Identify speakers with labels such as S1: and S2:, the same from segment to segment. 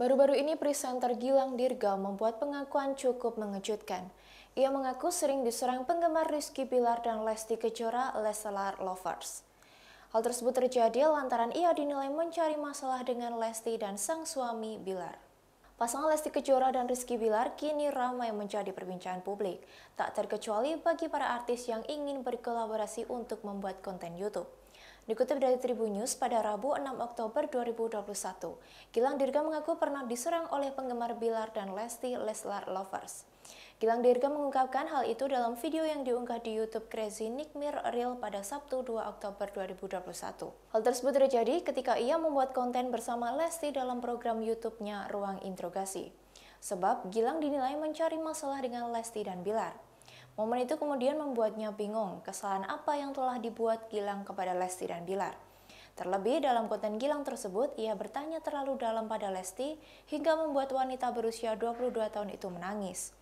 S1: Baru-baru ini presenter Gilang Dirga membuat pengakuan cukup mengejutkan. Ia mengaku sering diserang penggemar Rizky Bilar dan Lesti Kejora, Leslar Lovers. Hal tersebut terjadi lantaran ia dinilai mencari masalah dengan Lesti dan sang suami Bilar. Pasangan Lesti Kejora dan Rizky Bilar kini ramai menjadi perbincangan publik, tak terkecuali bagi para artis yang ingin berkolaborasi untuk membuat konten YouTube. Dikutip dari Tribun News pada Rabu 6 Oktober 2021, Gilang Dirga mengaku pernah diserang oleh penggemar Bilar dan Lesti Leslar Lovers. Gilang Dirga mengungkapkan hal itu dalam video yang diunggah di YouTube Crazy Nick Mir Real pada Sabtu 2 Oktober 2021. Hal tersebut terjadi ketika ia membuat konten bersama Lesti dalam program YouTube-nya Ruang Introgasi. Sebab Gilang dinilai mencari masalah dengan Lesti dan Bilar. Momen itu kemudian membuatnya bingung kesalahan apa yang telah dibuat Gilang kepada Lesti dan Bilar. Terlebih dalam konten Gilang tersebut, ia bertanya terlalu dalam pada Lesti hingga membuat wanita berusia 22 tahun itu menangis.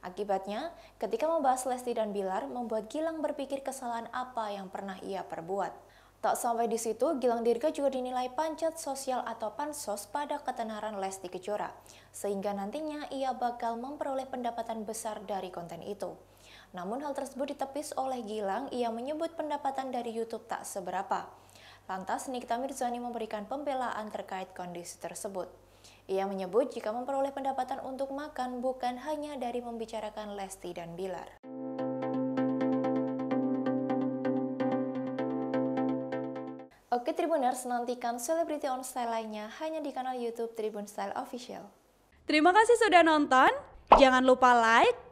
S1: Akibatnya, ketika membahas Lesti dan Bilar, membuat Gilang berpikir kesalahan apa yang pernah ia perbuat. Tak sampai di situ, Gilang Dirga juga dinilai pancat sosial atau pansos pada ketenaran Lesti Kejora, sehingga nantinya ia bakal memperoleh pendapatan besar dari konten itu. Namun hal tersebut ditepis oleh Gilang, ia menyebut pendapatan dari YouTube tak seberapa. Lantas Nikita Mirzani memberikan pembelaan terkait kondisi tersebut. Ia menyebut jika memperoleh pendapatan untuk makan bukan hanya dari membicarakan Lesti dan Bilar. Oke Tribuners, nantikan selebriti On Style lainnya hanya di kanal YouTube Tribun Style Official. Terima kasih sudah nonton. Jangan lupa like,